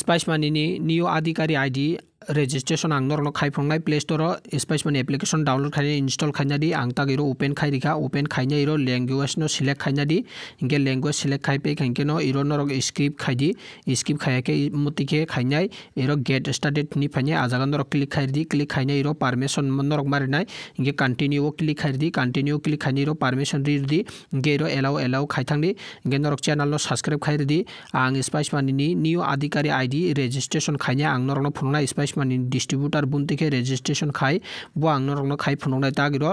spice मानी नि आधिकारी आईडी रेजिस्ट्रेशन आं नरनो खाइफ्रंनाय play store Spice Money application download खाइनि इनस्टल खाइना दि आं ता गिरो ओपेन खाइ रिखा ओपेन खाइना इरो लेंग्वेज नो सिलेक्ट खाइना दि इंगे लेंग्वेज सिलेक्ट खाइ पे खेंके नो इरो नरो स्क्रिप्ट खाइ दि स्क्रिप्ट खाइ के मुतिके खाइनाय इरो गेट स्टार्टेड नि फाइने आजा गन क्लिक खाइ दि क्लिक खाइना इरो परमिशन नरो मारि नाय इंगे कंटिन्यू ओ क्लिक खाइ दि कंटिन्यू क्लिक खाइनि इरो परमिशन रि दि इंगे इरो एलाउ एलाउ खाइ थांग दि इंगे नरो चैनल नो सब्सक्राइब खाइ दि आं स्पाइस मनि नि न्यू आधिकारी आईडी रेजिस्ट्रेशन खाइने आं नरो फोन ना स्पाइस प्राइस मानी डिस्ट्रीब्यूटर बुनती के रेजिस्ट्रेशन खाई बंग नरक खाई फुनौनाय तागिर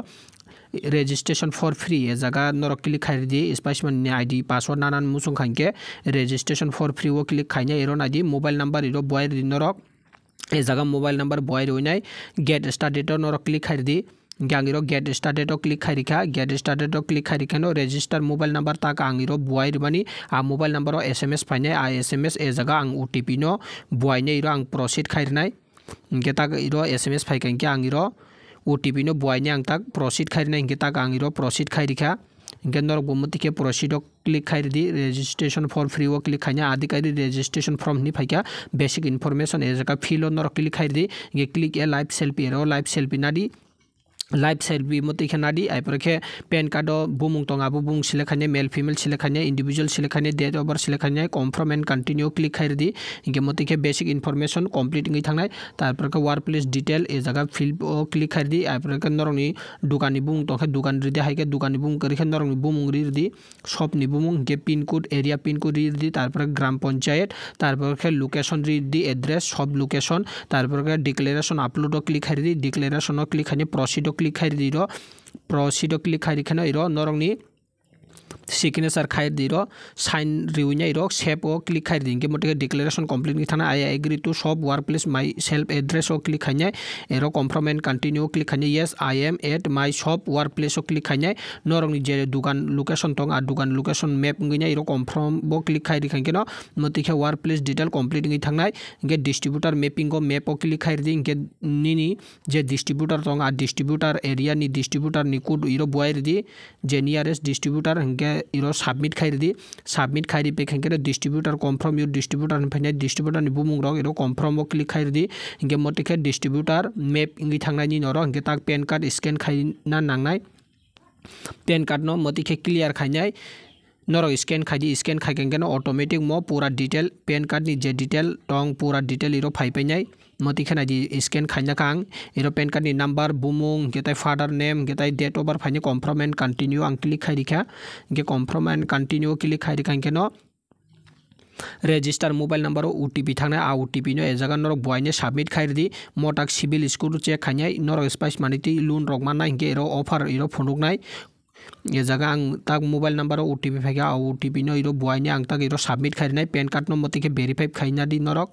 রেজিস্ট্রেশন ফর ফ্রি এ জায়গা নরক ক্লিক খাই দিয়ে স্পাইস মানে আইডি পাসওয়ার্ড নানান মুসং খাইকে রেজিস্ট্রেশন ফর ফ্রি ও ক্লিক খাইনে এরন আইডি মোবাইল নাম্বার এর বয়ের নরক এ জায়গা মোবাইল নাম্বার বয়ের ওইনাই গেট স্টার্টেড নরক ক্লিক খাই দি গ্যাংরো গেট স্টার্টেড ক্লিক খাই রেখা গেট স্টার্টেড ক্লিক খাই রেখা রেজিস্টার মোবাইল নাম্বার তাক আঙিরো বয়ের মানে আ মোবাইল নাম্বার এস এম এস ফাইনাই আ এস এম এস এ জায়গা আং ওটিপি ন বয়নে এর আং প্রসিড খাই নাই इनके तक इरो एस एम एस फाइक इनके आंग इरो ओ टी पी नो बुआईने आंग तक प्रोसीड खाई हिंगे तक आंग इरो प्रोसीड खाई रिखा हिंगे नर गुमो तिखे प्रोसीड क्लिक खाई दी रेजिस्ट्रेशन फॉर्म फ्री वो क्लिक खाई आदि खाई रेजिस्ट्रेशन फॉर्म नहीं फाइका बेसिक इनफॉर्मेशन एज का फिल नर क्लिक खाई दी हिंगे क्लिक ए लाइव सेल्फी रो लाइफ सेल्फी ना दी লাইফ সাইড বি মতে খেনাডি আইপরখে প্যান কার্ড বুমুং টঙাবো বুং সিলেখানে মেল ফিমেল সিলেখানে ইন্ডিভিজুয়াল সিলেখানে ডেট অফ বার্থ সিলেখানে কনফার্ম এন্ড কন্টিনিউ ক্লিক খাই খাইরদি ইনকে মতে খে বেসিক ইনফরমেশন কমপ্লিট গিয়ে থাকায় তারপর ওয়ার প্লেস ডিটেল এ জায়গা ফিল ক্লিক খাই খাইরদি আইপরকে নরংনি দোকানি বুং টংখে দোকান রিদি হাইকে দোকানি বুং করিখে নরংনি বুমুং সব নি বুমুং গে পিনকোড এরিয়া পিনকোড রিরদি তারপর গ্রাম পঞ্চায়েত তারপরকে লোকেশন রি রিরদি এড্রেস সব লোকেশন তারপর ডিক্লারেশন আপলোড ক্লিক খাই খাইরদি ডিক্লারেশনও ক্লিক খাই প্রসিড क्लिक खारी रो प्रसिड क्लिक खारी खेना रो नरंग सिग्नेचर खाई दी साइन रिउनिया रख सेप ओ क्लिक खाई दी मोटे डिक्लेरेशन कमप्लीट की थाना आई एग्री टू सब work place my self address ओ क्लिक खाई एरो कन्फर्म एंड कंटिन्यू क्लिक खाई yes I am at my सब वर्क प्लेस ओ क्लिक खाई नरंग जे दुकान लोकेशन तंग दुकान लोकेशन मैप गई रो कन्फर्म बो क्लिक खाई दी खाई मत इखे वर्क प्लेस डिटेल कम्प्लीट गई थाना इनके डिस्ट्रीब्यूटर मेपिंग को मैप ओ क्लिक खाई दी इनके जे डिस्ट्रीब्यूटर तंग डिस्ट्रीब्यूटर एरिया नि डिस्ट्रीब्यूटर निकुट इो बयर दी जे नियारेस्ट डिस्ट्रीब्यूटर इनके ইৰ ছাবমিট খাই দি ছাবমিট খাই দি পে খেংকে ডিষ্ট্ৰিবিউটাৰ কনফাৰ্ম ইউৰ ডিষ্ট্ৰিবিউটাৰ নিফাইনে ডিষ্ট্ৰিবিউটাৰ নিবু মোক ৰ এইটো কনফাৰ্মক ক্লিক খাই দি এনেকৈ মই তেখেত ডিষ্ট্ৰিবিউটাৰ মেপ ইংগি থাকি নৰ এনেকৈ তাক পেন কাৰ্ড স্কেন খাই না নাই পেন কাৰ্ড ন মই তেখেত ক্লিয়াৰ খাই নাই নৰ স্কেন খাই দি স্কেন খাই কেনে অট'মেটিক মই পুৰা ডিটেইল পেন কাৰ্ড নি যে ডিটেইল টং পুৰা ডিটেইল ইৰ ফাই পাই নাই মই খেনাই দি স্কেন খাই নাখাং ইৰ পেন কাৰ্ড নি নাম্বাৰ বুমুং গেটাই ফাডাৰ নেম গেটাই ডেট অফ বাৰ ফাইনে কনফাৰ্ম এণ্ড কণ্টিনিউ আং ক্লিক খাই দিখা গে কনফাৰ্ম এণ্ড কণ্টিনিউ ক্লিক খাই দিখাং কেন রেজিস্টার মোবাইল নম্বর ওটিপি থাকে আ ওটিপি নয় এজাগা নরক বয়নে সাবমিট খাই দি মটাক সিভিল স্কোর চেক খাইনাই নরক স্পাইস মানিতি লোন রক মানায় হিঙ্গে এর অফার এর ফোনুক নাই এ জায়গা আং তাক মোবাইল নাম্বার ও টিপি ফাইকে আউ ও টিপি নই রো বয় নিয়ে আং তাক এর সাবমিট খাই নাই প্যান কার্ড নম্বর থেকে ভেরিফাই খাই না দিন নরক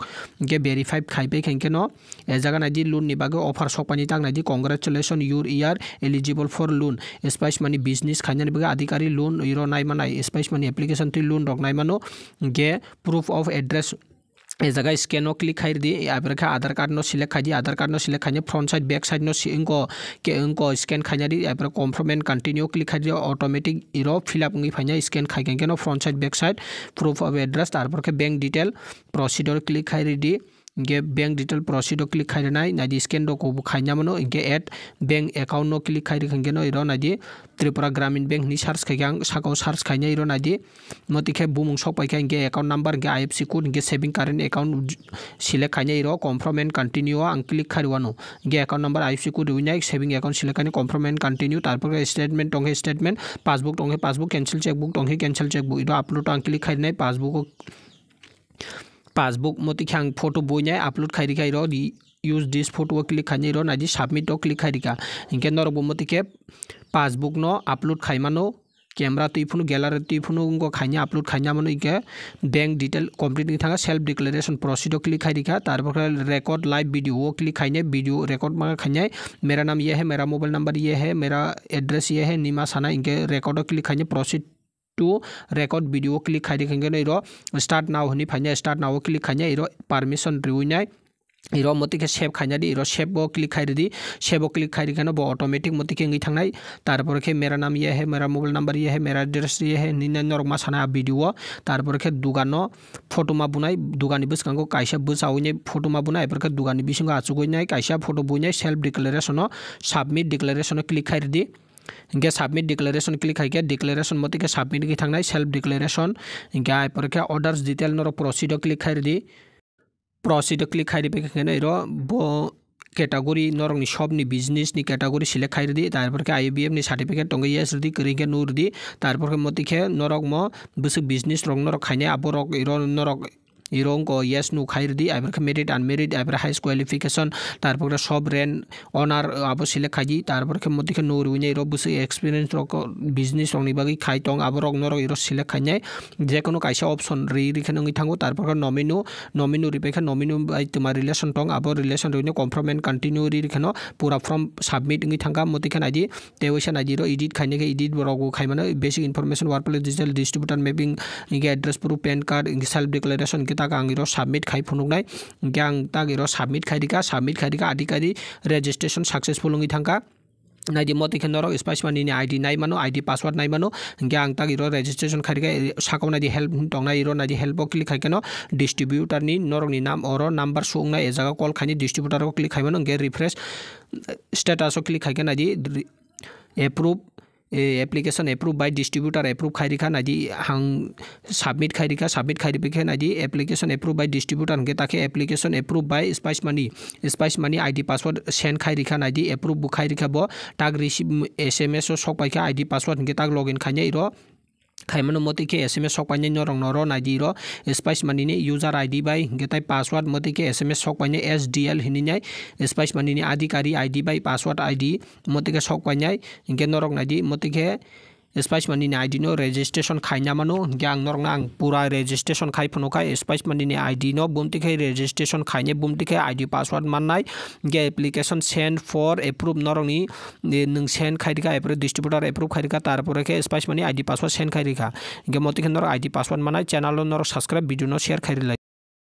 গে ভেরিফাই খাই পাই খেঙ্কে ন এ জায়গা নাই লোন নিবাগে অফার সব পানি তাক নাই congratulation you are eligible for loan Spice Money business খাই না নিবাগে আধিকারী লোন ইর নাই মানে স্পাইস মানে এপ্লিকেশন লোন রক নাই মানো গে প্রুফ অফ এড্রেস এ জাগা স্কেনও ক্লিক খাই দি এবারে আধার কার্ড সিলেক্ট খাই দিয়ে আধার কার্ড সিলেক্ট খাই ফ্রন্ট সাইড ব্যাক সাইড ইঙ্ক কে ইঙ্ক স্কেন খাই দি এবার কনফার্ম এন্ড কন্টিনিউ ক্লিক খাই দিয়ে অটোমেটিক ইর ফিল আপ ফাইন স্কেন খাই কেন front side back side proof of address তারপর ব্যাঙ্ক ডিটেল প্রসিডর ক্লিক খাই দিয়ে हिंगे बैंक डिटेल प्रसिड क्लिक खाई ना नादी स्कैन डो खाइना मनो हिंगे एड बैंक एकाउंट नो क्लिक खाई हिंगे नो इन नादी त्रिपुरा ग्रामीण बैंक नि सार्च खाई सको सार्च खाने इन नादी मतिके बुमुंग सौ पाई हिंगे एकाउंट नंबर हिंगे आई एफ सी कोड हिंगे सेविंग कारेंट एकाउंट सिलेक्ट खाने इन कन्फर्म एंड कंटिन्यू आं क्लिक खाई वो हिंगे account number I F C code रुई ना सेविंग एकाउंट सिलेक्ट खाने कन्फर्म एंड कंटिन्यू तरह स्टेटमेंट टे स्टेटमेंट पासबुक टे पासबुक कैंसिल चेकबुक टे कैंसिल चेकबुक इन अपलोड आं क्लिक खाई पासबुक पासबुक मोती ख्यांग फोटो बोई जाए अपलोड खाई दिखाई रो यूज दिस फोटो क्लिक खाई रो ना जी सबमिट हो क्लिक खाई दिखा इनके नो रो मोती के पासबुक नो अपलोड खाई मानो कैमरा तो इफुनु गैलरी तो इफुनु उनको खाई अपलोड खाई मानो इनके बैंक डिटेल कंप्लीट नहीं था सेल्फ डिक्लेरेशन प्रोसीडो क्लिक खाई दिखा तार पर रिकॉर्ड लाइव वीडियो वो क्लिक खाई वीडियो रिकॉर्ड मांगा खाई मेरा नाम ये है मेरा मोबाइल नंबर ये है मेरा एड्रेस ये है नीमा साना इनके रिकॉर्डो क्लिक खाई proceed to record video click खाई देखेंगे ना इरो स्टार्ट नाउ होनी फाइन स्टार्ट नाउ क्लिक खाई ना इरो परमिशन रिव्यू ना इरो मोती के सेव खाई ना दी इरो सेव बो क्लिक खाई दी सेव बो क्लिक खाई देखेंगे ना बो ऑटोमेटिक मोती के अंगी थक ना तार पर के मेरा नाम ये है मेरा मोबाइल नंबर ये है मेरा एड्रेस ये है निन्न और मास हना वीडियो तार पर के दुकानों फोटो मा बुनाई दुकानी बिस कंगो कैसा बिस आओ ने फोटो मा बुनाई पर के दुकानी बिस कंगो आसुगो ने कैसा फोटो बुनाई self declaration submit declaration click खाई दी এনেকৈ ছাবমিট ডিক্লেৰেশ্যন ক্লিক হয় ডিক্লেৰেশ্যন মতে ছাবমিট কি থাকে নাই চেল্ফ ডিক্লেৰেশ্যন এনেকৈ আই পৰীক্ষা অৰ্ডাৰ্ছ ডিটেইল নৰ প্ৰচিডৰ ক্লিক খাই দি প্ৰচিডৰ ক্লিক খাই দিব ব কেটাগরি নরংনি সবনি বিজনেস নি ক্যাটাগরি সিলেক্ট খাই দি তারপর কে আই বি এম নি সার্টিফিকেট টঙ্গে ইয়েস রদি কিরিকে নুর দি তারপর কে মতি খে নরক ম বিসু বিজনেস রং নরক খাইনে আবরক ইর নরক ইরং ও ইয়াস নু খাই দি আইবরকে মেরিট আনমেরিট আইবার হাইস কোয়ালিফিকেশন তারপরে সব রেন অনার আবশিলে খাইজি তারপরে মধ্যে নৌর উইনে ইরব বুসে এক্সপিরিয়েন্স রক বিজনেস রং রংনিবাগি খাই টং আবার রগ্নর ইরস সিলে খাইনাই যে কোনো কাইসা অপশন রি রিখে নঙি থাঙ্গো তারপরে নমিনু নমিনু রিপেখে নমিনু বাই তোমার রিলেশন টং আবার রিলেশন রইনে কমফ্রমেন্ট কন্টিনিউ রি রিখে রিখেন পুরা ফর্ম সাবমিট নি থাঙ্গা মধ্যে আজি তে ওইসা নাইজি ইডিট খাইনাকে ইডিট রক খাই মানে basic information work place digital distributor mapping ইঙ্গে address proof PAN card self declaration ইঙ্গে আঙিরো সাবমিট খাই ফুনুক নাই গ্যাং তাঙিরো সাবমিট খাই দিকা সাবমিট খাই দিকা আদি কাদি রেজিস্ট্রেশন সাকসেসফুল হই থাকা নাই দি মতে খেন স্পাইসমানি আইডি নাই মানো আইডি পাসওয়ার্ড নাই মানো গ্যাং তাক ইরো রেজিস্ট্রেশন খাইকে সাকাও নাই হেল্প টংনা ইরো নাই হেল্প ক্লিক খাই কেন ডিস্ট্রিবিউটারনি নরকনি নাম অরো নাম্বার সুং নাই এ জায়গা কল খাইনি ডিস্ট্রিবিউটারও ক্লিক খাইমানো গে রিফ্রেশ স্ট্যাটাসও ক্লিক খাইকে নাই approve application approve by distributor approve खाई रिखा ना हम सबमिट खाई रिखा सबमिट खाई रिखे ना एप्लीकेशन एप्रूव बाय डिस्ट्रीब्यूटर हमें ताकि application approve by Spice Money Spice Money ID डी पासवर्ड सेंड खाई रिखा ना एप्रूव बुखाई रिखा बो तक रिसीव एस एम एस सक पाई आई डी पासवर्ड हमें तक लग इन खाने इरो খাইমানো মতিকে এছ এম এছ চক পাইনে নৰং নৰ নাইডি ৰ স্পাইচ মানিনি ইউজাৰ আই ডি বাই গেটাই পাছৱৰ্ড মতিকে এছ এম এছ চক পাইনে এছ ডি এল হিনিনাই স্পাইচ মানিনি আধিকাৰী আই ডি বাই পাছৱৰ্ড আই ডি মতিকে চক পাইনাই গে নৰক মতিকে स्पाइस मनी आईडी नो रजिस्ट्रेशन खाइना मानो ग्यांग नरना आं पूरा रजिस्ट्रेशन खाई फनोखाय स्पाइस मनी आईडी नो बुमती खाई रजिस्ट्रेशन खाइने बुमती खाई आईडी पासवर्ड माननाय गे एप्लीकेशन सेंड फॉर एप्रूव नरनि नों सेंड खाइरिखा एप्रो डिस्ट्रीब्यूटर एप्रूव खाइरिखा तारपरे के spice money ID password send खाइरिखा गे मतिखन नर आईडी पासवर्ड माननाय चैनल नर सब्सक्राइब भिडियो नो शेयर खाइरिला